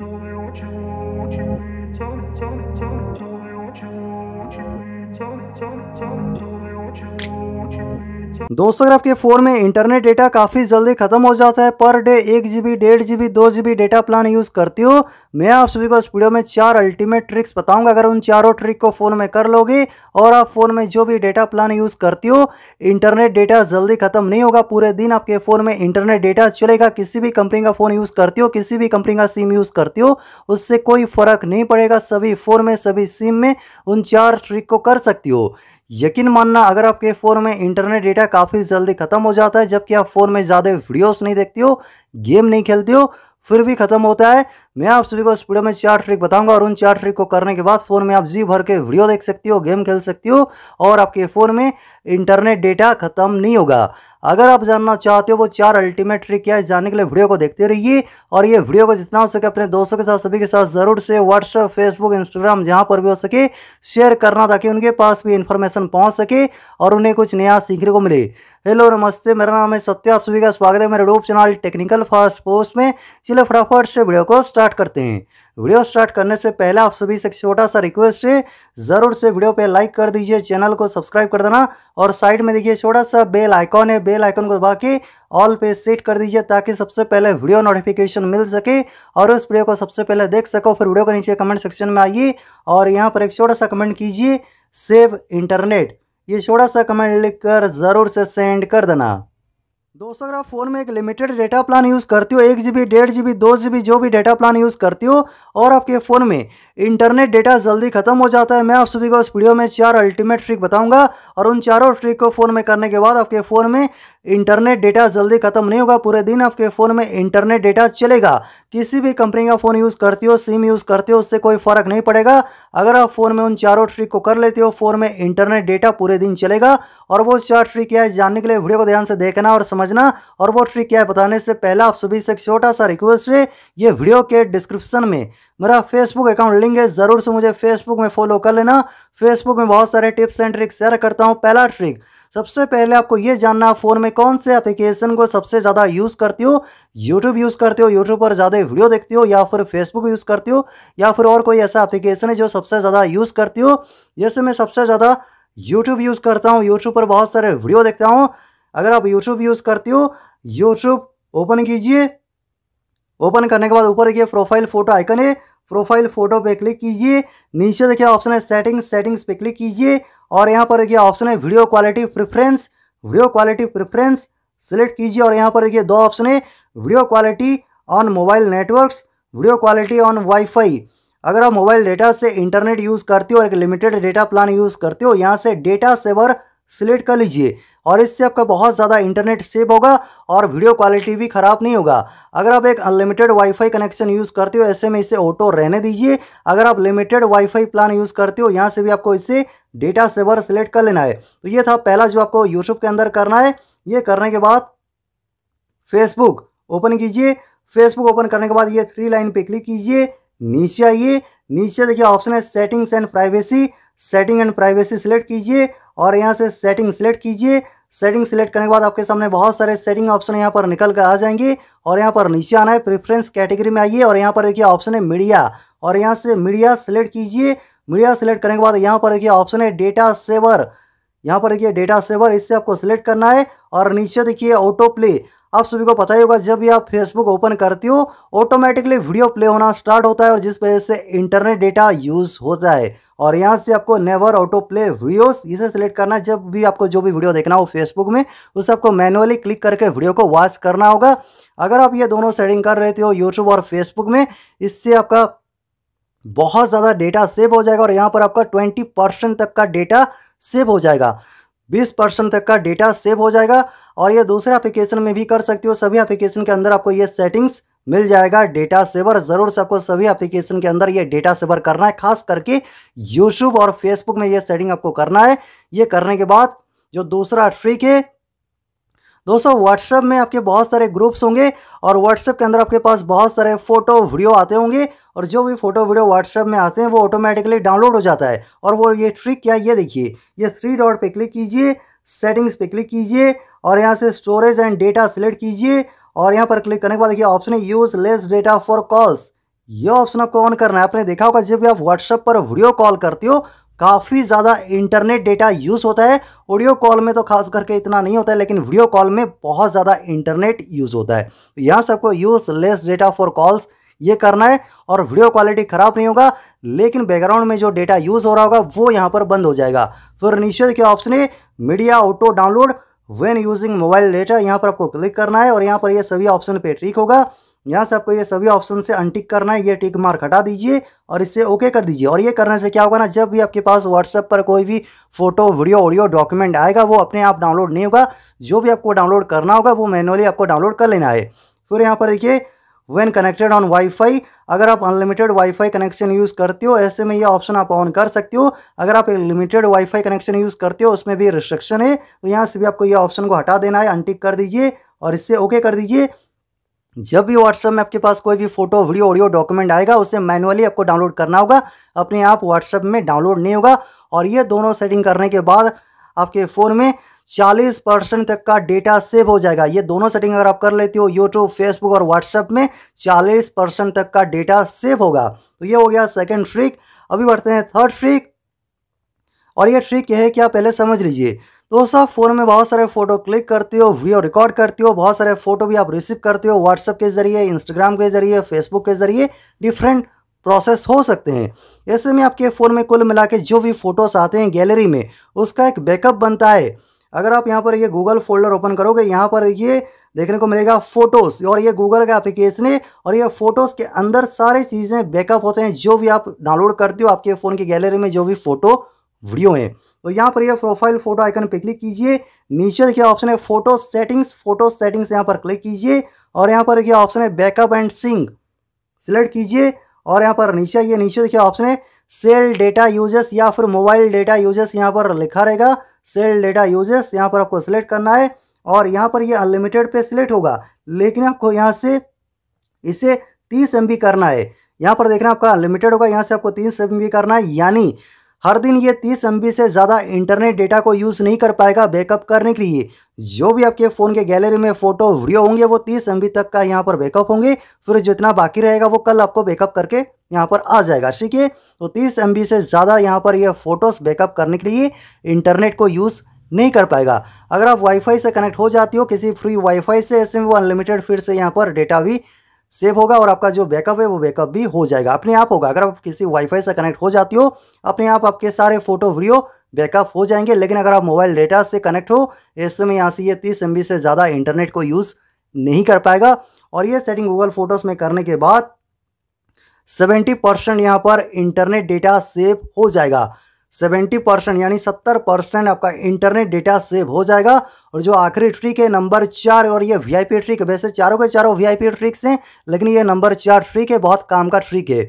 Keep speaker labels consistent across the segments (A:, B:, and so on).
A: tell me what you want, want, what what what you you you need. need. Tell tell tell Tell me, me, me. me दोस्तों अगर आपके phone में internet data काफी जल्दी खत्म हो जाता है पर डे एक जीबी डेढ़ जीबी दो जीबी डेटा प्लान यूज करती हो मैं आप सभी को इस वीडियो में चार अल्टीमेट ट्रिक्स बताऊंगा अगर उन चारों ट्रिक को फोन में कर लोगे और आप फोन में जो भी डेटा प्लान यूज करती हो इंटरनेट डेटा जल्दी खत्म नहीं होगा पूरे दिन आपके फोन में इंटरनेट डेटा चलेगा किसी भी कंपनी का फोन यूज करती हो किसी भी कंपनी का सिम यूज करती हो उससे कोई फर्क नहीं पड़ेगा सभी फोन में सभी सिम में उन चार ट्रिक को कर सकती हो यकीन मानना अगर आपके फ़ोन में इंटरनेट डेटा काफ़ी जल्दी ख़त्म हो जाता है जबकि आप फ़ोन में ज़्यादा वीडियोस नहीं देखते हो गेम नहीं खेलते हो फिर भी खत्म होता है मैं आप सभी को इस वीडियो में चार ट्रिक बताऊंगा और उन चार ट्रिक को करने के बाद फ़ोन में आप जी भर के वीडियो देख सकती हो गेम खेल सकती हो और आपके फ़ोन में इंटरनेट डेटा खत्म नहीं होगा अगर आप जानना चाहते हो वो चार अल्टीमेट ट्रिक क्या है जानने के लिए वीडियो को देखते रहिए और ये वीडियो को जितना हो सके अपने दोस्तों के साथ सभी के साथ ज़रूर से व्हाट्सअप फेसबुक इंस्टाग्राम जहाँ पर भी हो सके शेयर करना ताकि उनके पास भी इन्फॉर्मेशन पहुँच सके और उन्हें कुछ नया सीखने को मिले हेलो नमस्ते मेरा नाम है सत्य आप सभी का स्वागत है मेरे YouTube channel Technical Fast Post में चलिए चलिए फटाफट से वीडियो को स्टार्ट करते हैं वीडियो स्टार्ट करने से पहले आप सभी से छोटा सा रिक्वेस्ट है ज़रूर से वीडियो पे लाइक कर दीजिए चैनल को सब्सक्राइब कर देना और साइड में देखिए छोटा सा बेल आइकॉन है बेल आइकॉन को दबा के ऑल पे सेट कर दीजिए ताकि सबसे पहले वीडियो नोटिफिकेशन मिल सके और उस वीडियो को सबसे पहले देख सको फिर वीडियो के नीचे कमेंट सेक्शन में आइए और यहाँ पर एक छोटा सा कमेंट कीजिए सेव इंटरनेट ये छोटा सा कमेंट लिखकर ज़रूर से सेंड कर देना दोस्तों अगर आप फ़ोन में एक लिमिटेड डेटा प्लान यूज़ करते हो एक जी बी डेढ़ जी बी दो जी बी जो भी डेटा प्लान यूज़ करते हो और आपके फ़ोन में इंटरनेट डेटा जल्दी खत्म हो जाता है मैं आप सभी को इस वीडियो में चार अल्टीमेट ट्रिक बताऊंगा और उन चारों ट्रिक को फ़ोन में करने के बाद आपके फ़ोन में इंटरनेट डेटा जल्दी खत्म नहीं होगा पूरे दिन आपके फ़ोन में इंटरनेट डेटा चलेगा किसी भी कंपनी का फ़ोन यूज़ करते हो सिम यूज़ करते हो उससे कोई फ़र्क नहीं पड़ेगा अगर आप फ़ोन में उन चारों ट्रिक को कर लेते हो फ़ोन में इंटरनेट डेटा पूरे दिन चलेगा और वो चार ट्रिक क्या है जानने के लिए वीडियो को ध्यान से देखना और समझना और वो ट्रिक क्या है बताने से पहले आप सभी से एक छोटा सा रिक्वेस्ट है ये वीडियो के डिस्क्रिप्शन में मेरा फेसबुक अकाउंट लिंक है ज़रूर से मुझे फेसबुक में फॉलो कर लेना फेसबुक में बहुत सारे टिप्स एंड ट्रिक्स शेयर करता हूँ पहला ट्रिक सबसे पहले आपको ये जानना है फ़ोन में कौन से एप्लीकेशन को सबसे ज़्यादा यूज़ करती हो यूट्यूब यूज़ करते हो यूट्यूब पर ज़्यादा वीडियो देखते हो या फिर फेसबुक यूज़ करती हो या फिर और कोई ऐसा एप्लीकेशन है जो सबसे ज़्यादा यूज़ करती हो जैसे मैं सबसे ज़्यादा यूट्यूब यूज़ करता हूँ यूट्यूब पर बहुत सारे वीडियो देखता हूँ अगर आप यूट्यूब यूज़ करती हो यूट्यूब ओपन कीजिए ओपन करने के बाद ऊपर देखिए प्रोफाइल फोटो आइकन है प्रोफाइल फोटो पे क्लिक कीजिए नीचे देखिए ऑप्शन है सेटिंग्स सेटिंग्स पे क्लिक कीजिए और यहाँ पर देखिए ऑप्शन है video quality preference video quality preference select कीजिए और यहाँ पर देखिए दो ऑप्शन है video quality on mobile networks video quality on wifi अगर आप मोबाइल डेटा से इंटरनेट यूज़ करते हो और एक लिमिटेड डेटा प्लान यूज़ करते हो यहाँ से डेटा सेवर सिलेक्ट कर लीजिए और इससे आपका बहुत ज़्यादा इंटरनेट सेव होगा और वीडियो क्वालिटी भी ख़राब नहीं होगा अगर आप एक अनलिमिटेड वाईफाई कनेक्शन यूज़ करते हो ऐसे में इसे ऑटो रहने दीजिए अगर आप लिमिटेड वाईफाई प्लान यूज़ करते हो यहाँ से भी आपको इसे डेटा सेवर सेलेक्ट कर लेना है तो ये था पहला जो आपको यूट्यूब के अंदर करना है ये करने के बाद फेसबुक ओपन कीजिए फेसबुक ओपन करने के बाद ये थ्री लाइन पर क्लिक कीजिए नीचे आइए नीचे देखिए ऑप्शन है settings and privacy setting and privacy select कीजिए और यहाँ से सेटिंग सेलेक्ट कीजिए सेटिंग सिलेक्ट करने के बाद आपके सामने बहुत सारे सेटिंग ऑप्शन यहाँ पर निकल कर आ जाएंगे और यहाँ पर नीचे आना है प्रेफरेंस कैटेगरी में आइए और यहाँ पर देखिए ऑप्शन है मीडिया और यहाँ से मीडिया सेलेक्ट कीजिए मीडिया सेलेक्ट करने के बाद यहाँ पर देखिए ऑप्शन है डेटा सेवर यहाँ पर देखिए डेटा सेवर इससे आपको सिलेक्ट करना है और नीचे देखिए ऑटो प्ले आप सभी को पता ही होगा जब भी आप फेसबुक ओपन करती हो ऑटोमेटिकली वीडियो प्ले होना स्टार्ट होता है और जिस वजह से इंटरनेट डेटा यूज़ होता है और यहाँ से आपको नेवर ऑटो प्ले वीडियोस इसे सेलेक्ट करना है जब भी आपको जो भी वीडियो देखना हो फेसबुक में उसे आपको मैनुअली क्लिक करके वीडियो को वॉच करना होगा अगर आप ये दोनों सेटिंग कर थे हो यूट्यूब और फेसबुक में इससे आपका बहुत ज़्यादा डेटा सेव हो जाएगा और यहाँ पर आपका ट्वेंटी परसेंट तक का डेटा सेव हो जाएगा बीस परसेंट तक का डेटा सेव हो जाएगा और ये दूसरे एप्लीकेशन में भी कर सकते हो सभी एप्लीकेशन के अंदर आपको ये सेटिंग्स मिल जाएगा डेटा सेवर ज़रूर से आपको सभी एप्लीकेशन के अंदर ये डेटा सेवर करना है खास करके यूट्यूब और फेसबुक में ये सेटिंग आपको करना है ये करने के बाद जो दूसरा ट्रिक है दोस्तों व्हाट्सएप में आपके बहुत सारे ग्रुप्स होंगे और व्हाट्सएप के अंदर आपके पास बहुत सारे फ़ोटो वीडियो आते होंगे और जो भी फ़ोटो वीडियो व्हाट्सएप में आते हैं वो ऑटोमेटिकली डाउनलोड हो जाता है और वो ये ट्रिक क्या ये देखिए ये थ्री डॉट पे क्लिक कीजिए सेटिंग्स पे क्लिक कीजिए और यहाँ से स्टोरेज एंड डेटा सेलेक्ट कीजिए और यहाँ पर क्लिक करने के बाद देखिए ऑप्शन है use less data for calls ये ऑप्शन आपको ऑन करना है आपने देखा होगा जब भी आप व्हाट्सअप पर वीडियो कॉल करते हो काफ़ी ज़्यादा इंटरनेट डेटा यूज़ होता है ऑडियो कॉल में तो खास करके इतना नहीं होता है लेकिन वीडियो कॉल में बहुत ज़्यादा इंटरनेट यूज़ होता है तो यहाँ सबको use less data for calls ये करना है और वीडियो क्वालिटी ख़राब नहीं होगा लेकिन बैकग्राउंड में जो डेटा यूज़ हो रहा होगा वो यहाँ पर बंद हो जाएगा फिर निश्चित के ऑप्शन है media auto download when using mobile data यहाँ पर आपको क्लिक करना है और यहाँ पर ये यह सभी ऑप्शन पे ट्रिक होगा यहाँ से आपको ये सभी ऑप्शन से अनटिक करना है ये टिक मार्क हटा दीजिए और इससे ओके कर दीजिए और ये करने से क्या होगा ना जब भी आपके पास व्हाट्सएप पर कोई भी फोटो वीडियो ऑडियो डॉक्यूमेंट आएगा वो अपने आप डाउनलोड नहीं होगा जो भी आपको डाउनलोड करना होगा वो मैनुअली आपको डाउनलोड कर लेना है फिर यहाँ पर देखिए वेन कनेक्टेड ऑन वाईफाई अगर आप अनलिमिटेड वाईफाई कनेक्शन यूज़ करते हो ऐसे में ये ऑप्शन आप ऑन कर सकते हो अगर आप लिमिटेड वाईफाई कनेक्शन यूज़ करते हो उसमें भी रिस्ट्रिक्शन है तो यहाँ से भी आपको ये ऑप्शन को हटा देना है अनटिक कर दीजिए और इससे ओके कर दीजिए जब भी व्हाट्सअप में आपके पास कोई भी फोटो वीडियो ऑडियो डॉक्यूमेंट आएगा उसे मैनुअली आपको डाउनलोड करना होगा अपने आप व्हाट्सएप में डाउनलोड नहीं होगा और ये दोनों सेटिंग करने के बाद आपके फ़ोन में 40 परसेंट तक का डेटा सेव हो जाएगा ये दोनों सेटिंग अगर आप कर लेते हो यूट्यूब फेसबुक और व्हाट्सअप में 40 परसेंट तक का डेटा सेव होगा तो ये हो गया सेकेंड फ्रिक अभी बढ़ते हैं थर्ड फ्रिक और ये ट्रिक यह है कि आप पहले समझ लीजिए दोस्तों आप फ़ोन में बहुत सारे फ़ोटो क्लिक करते हो वीडियो रिकॉर्ड करते हो बहुत सारे फ़ोटो भी आप रिसीव करते हो व्हाट्सअप के ज़रिए इंस्टाग्राम के ज़रिए फेसबुक के ज़रिए डिफरेंट प्रोसेस हो सकते हैं ऐसे में आपके फ़ोन में कुल मिला के जो भी फ़ोटोस आते हैं गैलरी में उसका एक बैकअप बनता है अगर आप यहाँ पर ये गूगल फोल्डर ओपन करोगे यहाँ पर ये देखने को मिलेगा फ़ोटोज़ और ये गूगल का एप्लीकेशन है और ये फ़ोटोज़ के अंदर सारी चीज़ें बैकअप होते हैं जो भी आप डाउनलोड करते हो आपके फ़ोन की गैलरी में जो भी फ़ोटो वीडियो है तो यहाँ पर यह प्रोफाइल फोटो आइकन पे क्लिक कीजिए नीचे देखिए ऑप्शन है फोटो सेटिंग्स फोटो सेटिंग्स यहाँ पर क्लिक कीजिए और यहाँ पर देखिए ऑप्शन है बैकअप एंड सिंग सिलेक्ट कीजिए और यहाँ पर नीचे ये नीचे देखिए ऑप्शन है सेल डेटा यूजेस या फिर मोबाइल डेटा यूजेस यहाँ पर लिखा रहेगा सेल डेटा यूजेस यहाँ पर आपको सिलेक्ट करना है और यहाँ पर ये यह अनलिमिटेड पे सिलेक्ट होगा लेकिन आपको यहाँ से इसे तीस एम करना है यहाँ पर देखना आपका अनलिमिटेड होगा यहाँ से आपको तीस एम करना है यानी हर दिन ये तीस एम से ज़्यादा इंटरनेट डेटा को यूज़ नहीं कर पाएगा बैकअप करने के लिए जो भी आपके फ़ोन के गैलरी में फ़ोटो वीडियो होंगे वो तीस एम तक का यहाँ पर बैकअप होंगे फिर जितना बाकी रहेगा वो कल आपको बैकअप करके यहाँ पर आ जाएगा ठीक है तो तीस एम से ज़्यादा यहाँ पर ये फ़ोटोज़ बैकअप करने के लिए इंटरनेट को यूज़ नहीं कर पाएगा अगर आप वाईफाई से कनेक्ट हो जाती हो किसी फ्री वाईफाई से ऐसे में वो अनलिमिटेड फिर से यहाँ पर डेटा भी सेव होगा और आपका जो बैकअप है वो बैकअप भी हो जाएगा अपने आप होगा अगर आप किसी वाईफाई से कनेक्ट हो जाती हो अपने आप आपके सारे फोटो वीडियो बैकअप हो जाएंगे लेकिन अगर आप मोबाइल डेटा से कनेक्ट हो ऐसे में यहाँ से ये तीस एम से ज़्यादा इंटरनेट को यूज़ नहीं कर पाएगा और ये सेटिंग गूगल फोटोज़ में करने के बाद सेवेंटी परसेंट यहाँ पर इंटरनेट डेटा सेव हो जाएगा सेवेंटी परसेंट यानी सत्तर परसेंट आपका इंटरनेट डेटा सेव हो जाएगा और जो आखिरी ट्रिक है नंबर चार और ये वीआईपी ट्रिक वैसे चारों के चारों वीआईपी ट्रिक्स हैं लेकिन ये नंबर चार ट्रिक है बहुत काम का ट्रिक है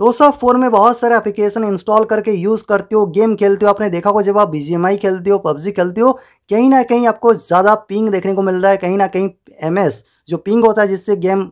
A: दोस्तों फ़ोन में बहुत सारे एप्लीकेशन इंस्टॉल करके यूज़ करते हो गेम खेलते हो आपने देखा होगा जब आप बी खेलते हो पबजी खेलते हो कहीं ना कहीं आपको ज़्यादा पिंग देखने को मिल रहा है कहीं ना कहीं एम जो पिंग होता है जिससे गेम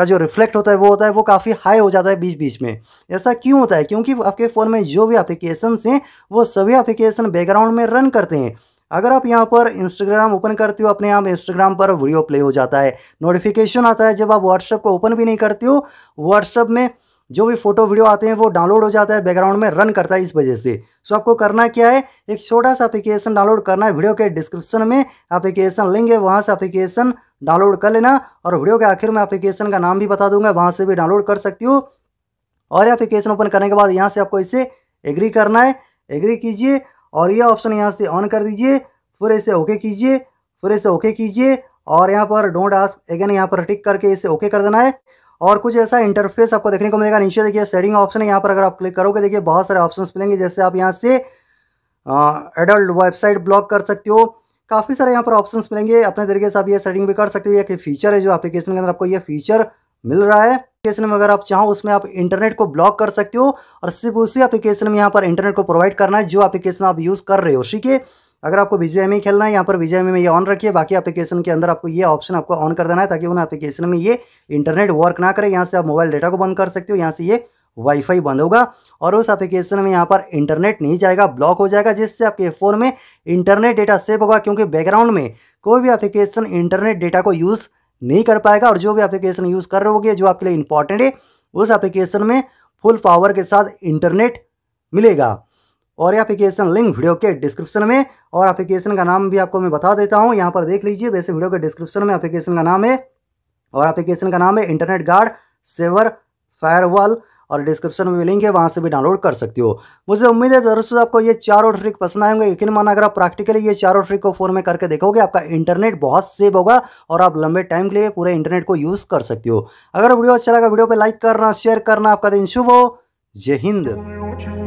A: का जो रिफ्लेक्ट होता है वो होता है वो काफ़ी हाई हो जाता है बीच बीच में ऐसा क्यों होता है क्योंकि आपके फ़ोन में जो भी एप्लीकेशन हैं वो सभी एप्लीकेशन बैकग्राउंड में रन करते हैं अगर आप यहाँ पर इंस्टाग्राम ओपन करते हो अपने आप इंस्टाग्राम पर वीडियो प्ले हो जाता है नोटिफिकेशन आता है जब आप व्हाट्सअप को ओपन भी नहीं करते हो व्हाट्सअप में जो भी फ़ोटो वीडियो आते हैं वो डाउनलोड हो जाता है बैकग्राउंड में रन करता है इस वजह से सो आपको करना क्या है एक छोटा सा एप्लीकेशन डाउनलोड करना है वीडियो के डिस्क्रिप्शन में एप्लीकेशन लिंक है वहाँ से एप्लीकेशन डाउनलोड कर लेना और वीडियो के आखिर में एप्लीकेशन का नाम भी बता दूंगा वहाँ से भी डाउनलोड कर सकती हो और एप्लीकेशन ओपन करने के बाद यहाँ से आपको इसे एग्री करना है एग्री कीजिए और ये ऑप्शन यहाँ से ऑन कर दीजिए फिर इसे ओके कीजिए फिर इसे ओके कीजिए और यहाँ पर डोंट आस्क अगेन यहाँ पर टिक करके इसे ओके कर देना है और कुछ ऐसा इंटरफेस आपको देखने को मिलेगा नीचे देखिए सेटिंग ऑप्शन है यहाँ पर अगर आप क्लिक करोगे देखिए बहुत सारे ऑप्शन मिलेंगे जैसे आप यहाँ से एडल्ट वेबसाइट ब्लॉक कर सकते हो काफ़ी सारे यहाँ पर ऑप्शंस मिलेंगे अपने तरीके से आप ये सेटिंग भी कर सकते हो या कि फीचर है जो एप्लीकेशन के अंदर आपको ये फीचर मिल रहा है एप्लीकेशन में अगर आप चाहो उसमें आप इंटरनेट को ब्लॉक कर सकते हो और सिर्फ उसी एप्लीकेशन में यहाँ पर इंटरनेट को प्रोवाइड करना है जो एप्लीकेशन आप यूज़ कर रहे हो ठीक है अगर आपको विजय में खेलना है यहाँ पर विजय में ये ऑन रखिए बाकी एप्लीकेशन के अंदर आपको ये ऑप्शन आपको ऑन कर देना है ताकि उन एप्लीकेशन में ये इंटरनेट वर्क ना करे यहाँ से आप मोबाइल डेटा को बंद कर सकते हो यहाँ से ये वाईफाई बंद होगा और उस एप्लीकेशन में यहाँ पर इंटरनेट नहीं जाएगा ब्लॉक हो जाएगा जिससे आपके फ़ोन में इंटरनेट डेटा सेव होगा क्योंकि बैकग्राउंड में कोई भी एप्लीकेशन इंटरनेट डेटा को यूज़ नहीं कर पाएगा और जो भी एप्लीकेशन यूज़ कर रहे होगी जो आपके लिए इंपॉर्टेंट है उस एप्लीकेशन में फुल पावर के साथ इंटरनेट मिलेगा और ये एप्लीकेशन लिंक वीडियो के डिस्क्रिप्शन में और एप्लीकेशन का नाम भी आपको मैं बता देता हूँ यहाँ पर देख लीजिए वैसे वीडियो के डिस्क्रिप्शन में एप्लीकेशन का नाम है और एप्लीकेशन का नाम है इंटरनेट गार्ड सेवर फायरवॉल और डिस्क्रिप्शन में लिंक है वहाँ से भी डाउनलोड कर सकती हो मुझे उम्मीद है जरूर से आपको ये चारों ट्रिक पसंद आएंगे यकीन माना अगर आप प्रैक्टिकली ये चारों ट्रिक को फ़ोन में करके देखोगे आपका इंटरनेट बहुत सेव होगा और आप लंबे टाइम के लिए पूरे इंटरनेट को यूज़ कर सकती हो अगर वीडियो अच्छा लगा वीडियो पर लाइक करना शेयर करना आपका दिन शुभ हो जय हिंद